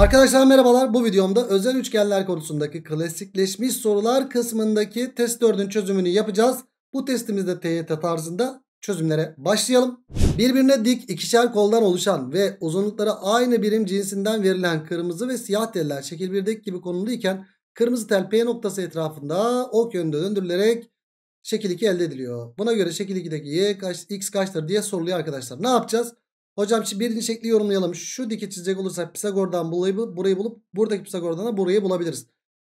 Arkadaşlar merhabalar. Bu videomda özel üçgenler konusundaki klasikleşmiş sorular kısmındaki test 4'ün çözümünü yapacağız. Bu testimizde TYT tarzında çözümlere başlayalım. Birbirine dik ikişer koldan oluşan ve uzunlukları aynı birim cinsinden verilen kırmızı ve siyah teller şekil 1'deki gibi konulu kırmızı tel P noktası etrafında ok yönünde döndürülerek şekil 2 elde ediliyor. Buna göre şekil 2'deki y kaç, x kaçtır diye soruluyor arkadaşlar. Ne yapacağız? Hocam şimdi birinci şekli yorumlayalım. Şu dike çizecek olursak Pisagor'dan burayı, burayı bulup buradaki Pisagor'dan da burayı bulabiliriz.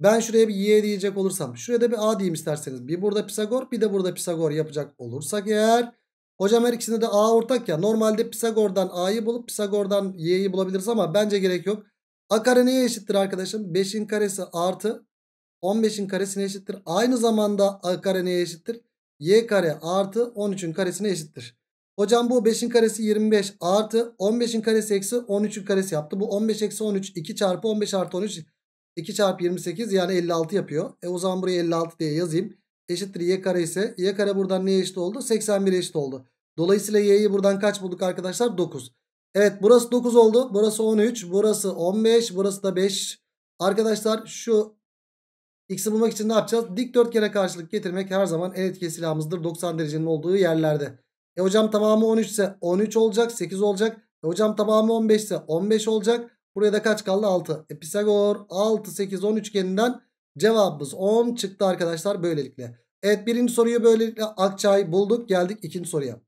Ben şuraya bir y diyecek olursam. Şuraya da bir a diyeyim isterseniz. Bir burada Pisagor bir de burada Pisagor yapacak olursak eğer. Hocam her ikisinde de a ortak ya. Normalde Pisagor'dan a'yı bulup Pisagor'dan y'yi bulabiliriz ama bence gerek yok. A kare neye eşittir arkadaşım? 5'in karesi artı 15'in karesine eşittir. Aynı zamanda a kare neye eşittir? y kare artı 13'ün karesine eşittir. Hocam bu 5'in karesi 25 artı 15'in karesi eksi 13'ün karesi yaptı. Bu 15 eksi 13 2 çarpı 15 artı 13 2 çarpı 28 yani 56 yapıyor. E o zaman buraya 56 diye yazayım. Eşittir y kare ise y kare buradan neye eşit oldu? 81 eşit oldu. Dolayısıyla y'yi buradan kaç bulduk arkadaşlar? 9. Evet burası 9 oldu. Burası 13. Burası 15. Burası da 5. Arkadaşlar şu x'i bulmak için ne yapacağız? Dikdörtgene karşılık getirmek her zaman en etkili silahımızdır. 90 derecenin olduğu yerlerde. E hocam tamamı 13 ise 13 olacak 8 olacak. E hocam tamamı 15 ise 15 olacak. Buraya da kaç kaldı 6. E Pisagor 6 8 10 üçgeninden cevabımız 10 çıktı arkadaşlar böylelikle. Evet birinci soruyu böylelikle Akçay bulduk geldik ikinci soruya.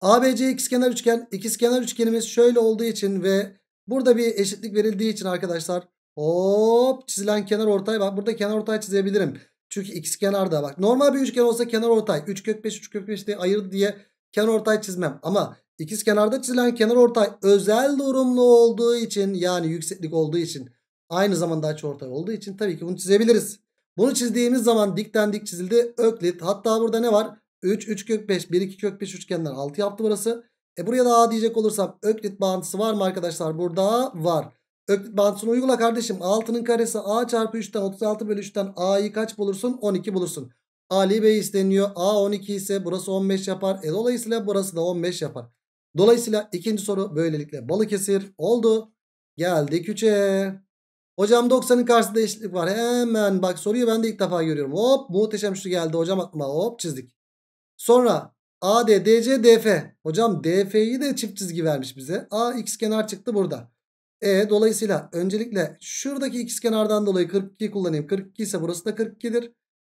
ABC ikizkenar üçgen ikizkenar üçgenimiz şöyle olduğu için ve burada bir eşitlik verildiği için arkadaşlar hop çizilen kenar ortay Bak burada kenar ortay çizebilirim. Çünkü x kenar da bak. Normal bir üçgen olsa kenar ortay. 3 kök 5 3 kök 5 diye ayır diye kenar ortay çizmem. Ama ikiz kenarda çizilen kenar ortay özel durumlu olduğu için yani yükseklik olduğu için aynı zamanda açı ortay olduğu için tabii ki bunu çizebiliriz. Bunu çizdiğimiz zaman dikten dik çizildi. Öklit. Hatta burada ne var? 3 3 kök 5 1 2 kök 5 üçgenler 6 yaptı burası. E buraya da A diyecek olursam Öklit bağıntısı var mı arkadaşlar? Burada var. Bantını uygula kardeşim. 6'nın karesi a çarpı 3'ten 36 bölü 3'ten a'yı kaç bulursun? 12 bulursun. Ali Bey isteniyor. A 12 ise burası 15 yapar. E dolayısıyla burası da 15 yapar. Dolayısıyla ikinci soru böylelikle Balıkesir oldu. Geldik 3'e. Hocam 90'ın karşısında eşitlik var. Hemen bak soruyu ben de ilk defa görüyorum. Hop muhteşem şu geldi hocam aklıma. Hop çizdik. Sonra AD, DC, DF. Hocam DF'yi de çift çizgi vermiş bize. A x kenar çıktı burada. E dolayısıyla öncelikle şuradaki ikizkenardan dolayı 42 kullanayım. 42 ise burası da 42'dir.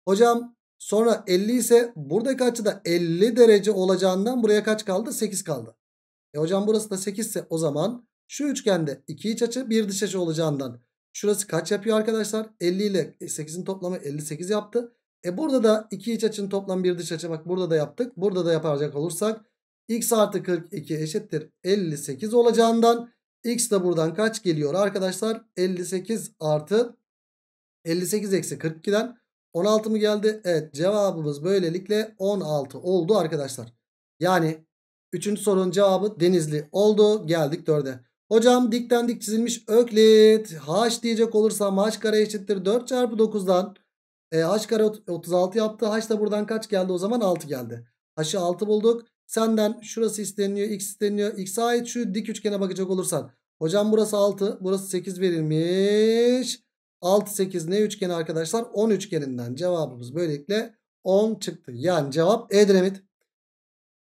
Hocam sonra 50 ise buradaki açı 50 derece olacağından buraya kaç kaldı? 8 kaldı. E hocam burası da 8 ise o zaman şu üçgende 2 iç açı 1 dış açı olacağından şurası kaç yapıyor arkadaşlar? 50 ile 8'in e, toplamı 58 yaptı. E burada da 2 iç açının toplam 1 dış açı bak burada da yaptık. Burada da yapacak olursak x artı 42 eşittir 58 olacağından X de buradan kaç geliyor arkadaşlar? 58 artı 58 eksi 42'den 16 mı geldi? Evet cevabımız böylelikle 16 oldu arkadaşlar. Yani 3. sorunun cevabı Denizli oldu. Geldik 4'e. Hocam dikten dik çizilmiş öklit. H diyecek olursam H kare eşittir 4 çarpı 9'dan. E, H kare 36 yaptı. H da buradan kaç geldi o zaman? 6 geldi. H'ı 6 bulduk. Senden şurası isteniyor, x isteniyor. X'e ait şu dik üçgene bakacak olursan. Hocam burası 6, burası 8 verilmiş. 6, 8 ne üçgeni arkadaşlar? 10 üçgeninden cevabımız böylelikle 10 çıktı. Yani cevap Edremit.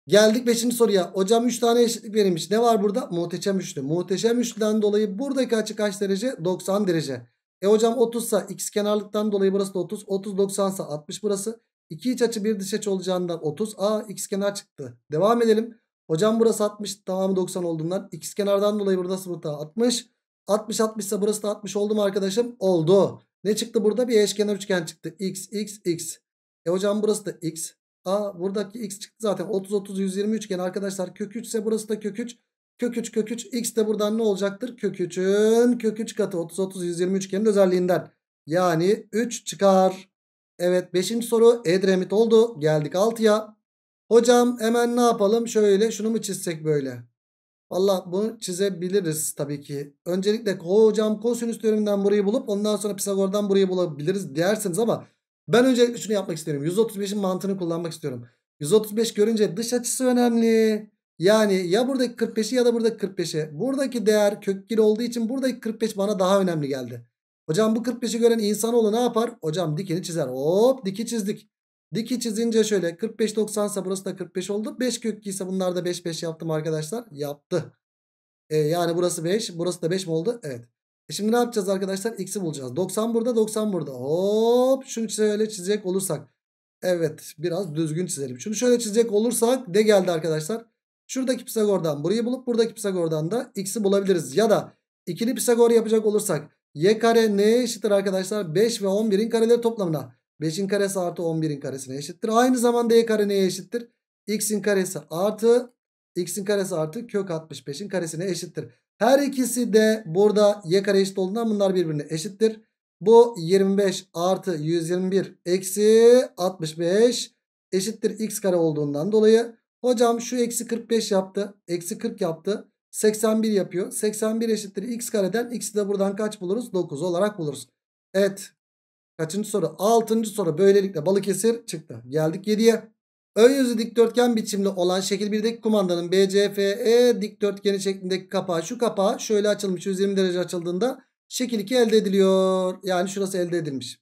Geldik 5. soruya. Hocam 3 tane eşitlik verilmiş. Ne var burada? Muhteşem üçlü. Muhteşem üçlüden dolayı buradaki açı kaç derece? 90 derece. E hocam 30 sa x kenarlıktan dolayı burası da 30. 30 90 sa 60 burası. 2 iç açı 1 dış açı olacağından 30. A x kenar çıktı. Devam edelim. Hocam burası 60 tamamı 90 olduğundan x kenardan dolayı burada 0 60. 60 60 ise burası da 60 oldu mu arkadaşım? Oldu. Ne çıktı burada? Bir eşkenar üçgen çıktı. X x x. E hocam burası da x. A buradaki x çıktı zaten 30 30 120 üçgen arkadaşlar. Kök 3 ise burası da kök 3. Kök 3 kök 3 x de buradan ne olacaktır? Kök 3'ün kök 3 katı 30 30 120 üçgenin özelliğinden. Yani 3 çıkar. Evet 5. soru Edremit oldu. Geldik 6'ya. Hocam hemen ne yapalım? Şöyle şunu mu çizsek böyle? Valla bunu çizebiliriz tabii ki. Öncelikle hocam kosinüs teoreminden burayı bulup ondan sonra Pisagor'dan burayı bulabiliriz dersiniz ama ben öncelikle şunu yapmak istiyorum. 135'in mantığını kullanmak istiyorum. 135 görünce dış açısı önemli. Yani ya buradaki 45'i ya da buradaki 45'i. Buradaki değer kök kökgir olduğu için buradaki 45 bana daha önemli geldi. Hocam bu 45'i gören insanoğlu ne yapar? Hocam dikini çizer. Hop diki çizdik. Diki çizince şöyle 45 90 ise burası da 45 oldu. 5 kök ise bunlar da 5 5 yaptım arkadaşlar. Yaptı. E, yani burası 5 burası da 5 mi oldu? Evet. E şimdi ne yapacağız arkadaşlar? X'i bulacağız. 90 burada 90 burada. Hop şunu şöyle çizecek olursak. Evet biraz düzgün çizelim. Şunu şöyle çizecek olursak de geldi arkadaşlar. Şuradaki Pisagor'dan burayı bulup buradaki Pisagor'dan da X'i bulabiliriz. Ya da ikili Pisagor yapacak olursak Y kare neye eşittir arkadaşlar? 5 ve 11'in kareleri toplamına. 5'in karesi artı 11'in karesine eşittir. Aynı zamanda y kare neye eşittir? x'in karesi artı x'in karesi artı kök 65'in karesine eşittir. Her ikisi de burada y kare eşit olduğundan bunlar birbirine eşittir. Bu 25 artı 121 eksi 65 eşittir x kare olduğundan dolayı. Hocam şu eksi 45 yaptı. Eksi 40 yaptı. 81 yapıyor. 81 eşittir x kareden x'i de buradan kaç buluruz? 9 olarak buluruz. Evet. Kaçıncı soru? 6. soru. Böylelikle Balıkesir çıktı. Geldik 7'ye. Ön yüzü dikdörtgen biçimli olan şekil 1'deki kumandanın BCFE dikdörtgeni şeklindeki kapağı şu kapağı şöyle açılmış 120 derece açıldığında şekil 2 elde ediliyor. Yani şurası elde edilmiş.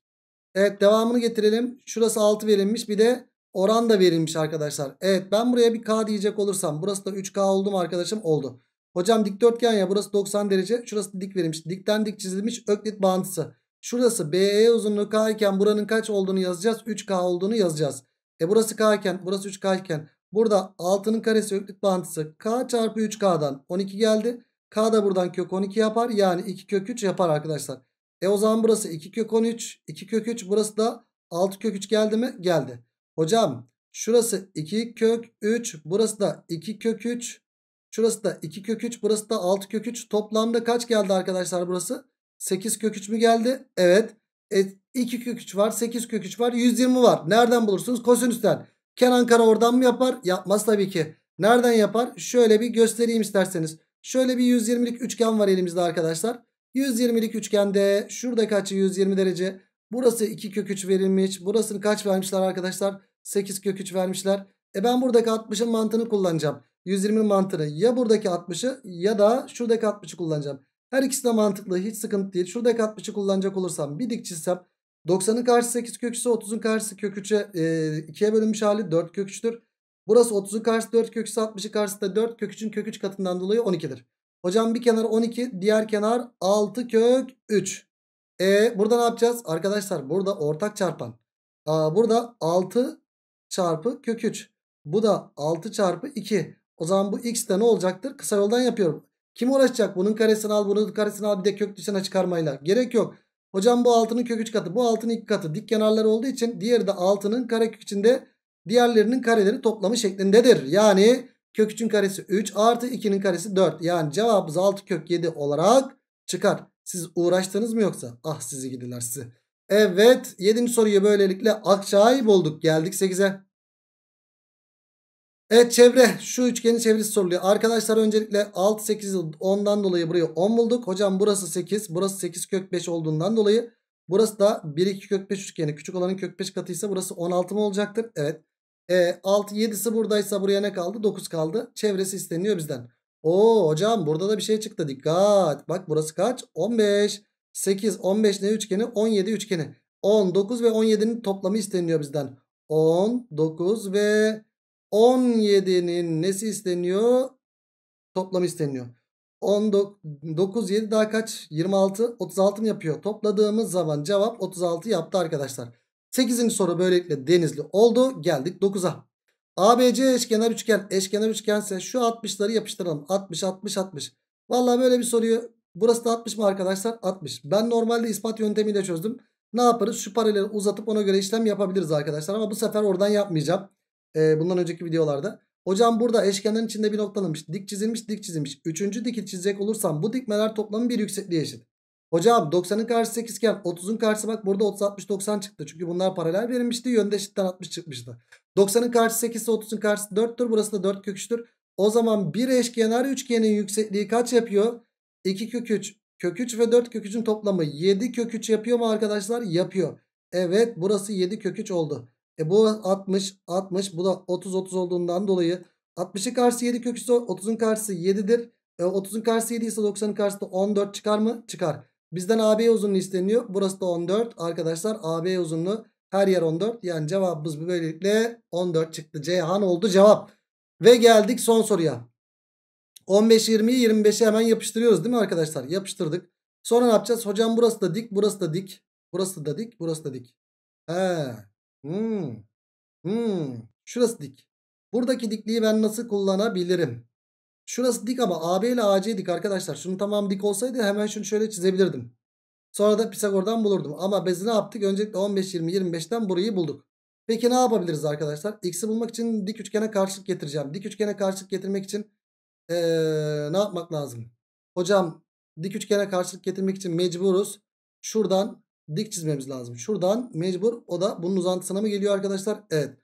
Evet devamını getirelim. Şurası 6 verilmiş bir de oran da verilmiş arkadaşlar. Evet ben buraya bir K diyecek olursam burası da 3K oldu mu arkadaşım? Oldu. Hocam dikdörtgen ya burası 90 derece. Şurası dik verilmiş. Dikten dik çizilmiş öklit bağıntısı. Şurası BE uzunluğu K iken buranın kaç olduğunu yazacağız? 3K olduğunu yazacağız. E burası K iken burası 3K iken burada 6'nın karesi öklit bağıntısı K çarpı 3K'dan 12 geldi. K da buradan kök 12 yapar. Yani 2 kök 3 yapar arkadaşlar. E o zaman burası 2 kök 13. 2 kök 3 burası da 6 kök 3 geldi mi? Geldi. Hocam şurası 2 kök 3 burası da 2 kök 3. Şurası da 2 kök 3. Burası da 6 kök 3. Toplamda kaç geldi arkadaşlar burası? 8 kök 3 mü geldi? Evet. E, 2 kök 3 var. 8 kök 3 var. 120 var. Nereden bulursunuz? Kosinüsten. Kenan Kara oradan mı yapar? Yapmaz tabii ki. Nereden yapar? Şöyle bir göstereyim isterseniz. Şöyle bir 120'lik üçgen var elimizde arkadaşlar. 120'lik üçgende şurada kaçı 120 derece. Burası 2 kök 3 verilmiş. Burasını kaç vermişler arkadaşlar? 8 kök 3 vermişler. E ben buradaki 60'ın mantığını kullanacağım. 120'nin mantığı ya buradaki 60'ı ya da şuradaki 60'ı kullanacağım. Her ikisi de mantıklı hiç sıkıntı değil. Şuradaki 60'ı kullanacak olursam bir dik çizsem 90'ın karşı 8 kök 3'ü 30'un karşı kök 3'e e, 2'ye bölünmüş hali 4 kök 3'tür. Burası 30'un karşı 4 kök 3'ü 60'ın karşısı da 4 kök 3'ün kök 3 katından dolayı 12'dir. Hocam bir kenar 12 diğer kenar 6 kök 3. E burada ne yapacağız? Arkadaşlar burada ortak çarpan. Aa, burada 6 çarpı kök 3. Bu da 6 çarpı 2. O zaman bu x de ne olacaktır? Kısa yoldan yapıyorum. Kim uğraşacak? Bunun karesini al, bunun karesini al bir de kök dışına çıkarmayla. Gerek yok. Hocam bu altının kök 3 katı, bu altının 2 katı dik kenarları olduğu için diğeri de altının karekök içinde diğerlerinin kareleri toplamı şeklindedir. Yani kök 3'ün karesi 3 artı 2'nin karesi 4. Yani cevabımız 6 kök 7 olarak çıkar. Siz uğraştınız mı yoksa? Ah sizi gidiler sizi. Evet 7. soruyu böylelikle akçayip olduk. Geldik 8'e. Evet çevre şu üçgenin çevresi soruluyor. Arkadaşlar öncelikle 6 8 10'dan dolayı burayı 10 bulduk. Hocam burası 8 burası 8 kök 5 olduğundan dolayı burası da 1 2 kök 5 üçgeni. Küçük olanın kök 5 katıysa burası 16 mı olacaktır? Evet. E, 6 7'si buradaysa buraya ne kaldı? 9 kaldı. Çevresi isteniyor bizden. Oo hocam burada da bir şey çıktı. Dikkat. Bak burası kaç? 15. 8 15 ne üçgeni? 17 üçgeni. 19 ve 17'nin toplamı isteniyor bizden. 10 9 ve 17'nin nesi isteniyor? Toplam isteniyor. 9, 7 daha kaç? 26, 36 mı yapıyor? Topladığımız zaman cevap 36 yaptı arkadaşlar. 8. soru böylelikle denizli oldu. Geldik 9'a. ABC eşkenar üçgen. Eşkenar üçgense şu 60'ları yapıştıralım. 60, 60, 60. Vallahi böyle bir soruyu burası da 60 mı arkadaşlar? 60. Ben normalde ispat yöntemiyle çözdüm. Ne yaparız? Şu paraleli uzatıp ona göre işlem yapabiliriz arkadaşlar. Ama bu sefer oradan yapmayacağım e, bundan önceki videolarda. Hocam burada eşkenin içinde bir noktalanmış. Dik çizilmiş dik çizilmiş. Üçüncü dik çizecek olursam bu dikmeler toplamı bir yüksekliğe eşit. Hocam 90'ın karşısı 8 iken 30'un karşısı bak burada 30 60 90 çıktı. Çünkü bunlar paralel verilmişti. Yönde eşitten 60 çıkmıştı. 90'ın karşısı 8 ise 30'un karşısı 4'tür. Burası da 4 kök O zaman bir eşkenar üçgenin yüksekliği kaç yapıyor? 2 kök 3. Kök 3 ve 4 kök 3'ün toplamı 7 kök 3 yapıyor mu arkadaşlar? Yapıyor. Evet burası 7 kök 3 oldu. E bu 60 60 bu da 30 30 olduğundan dolayı 60'ın karşısı 7 köküse 30'un karşısı 7'dir. E 30'un karşısı 7 ise 90'ın karşısı da 14 çıkar mı? Çıkar. Bizden AB uzunluğu isteniyor. Burası da 14 arkadaşlar. AB uzunluğu her yer 14. Yani cevabımız böylelikle 14 çıktı. Ceyhan oldu cevap. Ve geldik son soruya. 15-20'yi 25'e hemen yapıştırıyoruz değil mi arkadaşlar? Yapıştırdık. Sonra ne yapacağız? Hocam burası da dik, burası da dik. Burası da dik, burası da dik. He. Hmm. Hmm. Şurası dik. Buradaki dikliği ben nasıl kullanabilirim? Şurası dik ama AB ile AC dik arkadaşlar. Şunu tamam dik olsaydı hemen şunu şöyle çizebilirdim. Sonra da Pisagor'dan bulurdum. Ama biz ne yaptık? Öncelikle 15, 20, 25'ten burayı bulduk. Peki ne yapabiliriz arkadaşlar? X'i bulmak için dik üçgene karşılık getireceğim. Dik üçgene karşılık getirmek için ee, ne yapmak lazım? Hocam dik üçgene karşılık getirmek için mecburuz. Şuradan dik çizmemiz lazım. Şuradan mecbur o da bunun uzantısına mı geliyor arkadaşlar? Evet.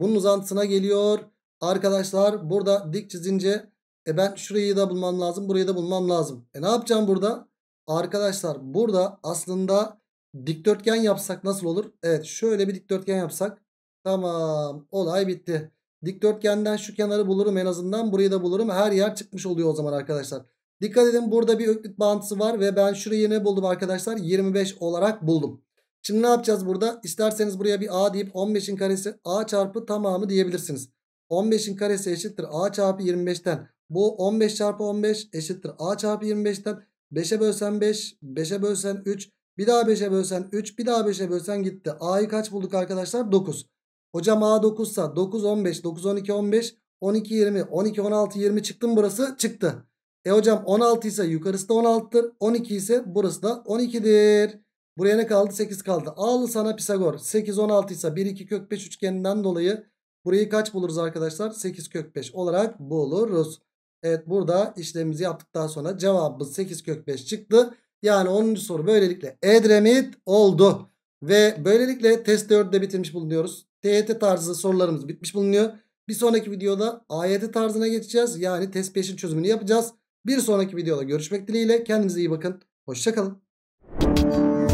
Bunun uzantısına geliyor. Arkadaşlar burada dik çizince e ben şurayı da bulmam lazım. Burayı da bulmam lazım. E ne yapacağım burada? Arkadaşlar burada aslında dikdörtgen yapsak nasıl olur? Evet şöyle bir dikdörtgen yapsak. Tamam olay bitti. Dikdörtgenden şu kenarı bulurum en azından. Burayı da bulurum. Her yer çıkmış oluyor o zaman arkadaşlar. Dikkat edin burada bir öklit bağıntısı var ve ben şurayı ne buldum arkadaşlar? 25 olarak buldum. Şimdi ne yapacağız burada? İsterseniz buraya bir a deyip 15'in karesi a çarpı tamamı diyebilirsiniz. 15'in karesi eşittir a çarpı 25'ten. Bu 15 çarpı 15 eşittir a çarpı 25'ten. 5'e bölsen 5, 5'e bölsen 3, bir daha 5'e bölsen 3, bir daha 5'e bölsen gitti. a'yı kaç bulduk arkadaşlar? 9. Hocam a 9 sa 9, 15, 9, 12, 15, 12, 20, 12, 16, 20 çıktı mı burası? Çıktı. E hocam 16 ise yukarısı da 16'dır. 12 ise burası da 12'dir. Buraya ne kaldı? 8 kaldı. Al sana Pisagor. 8 16 ise 1 2 kök 5 üçgeninden dolayı burayı kaç buluruz arkadaşlar? 8 kök 5 olarak buluruz. Evet burada işlemimizi yaptıktan sonra cevabımız 8 kök 5 çıktı. Yani 10. soru böylelikle Edremit oldu. Ve böylelikle test 4'de bitirmiş bulunuyoruz. TYT e tarzı sorularımız bitmiş bulunuyor. Bir sonraki videoda AYT e tarzına geçeceğiz. Yani test 5'in çözümünü yapacağız. Bir sonraki videoda görüşmek dileğiyle. Kendinize iyi bakın. Hoşçakalın.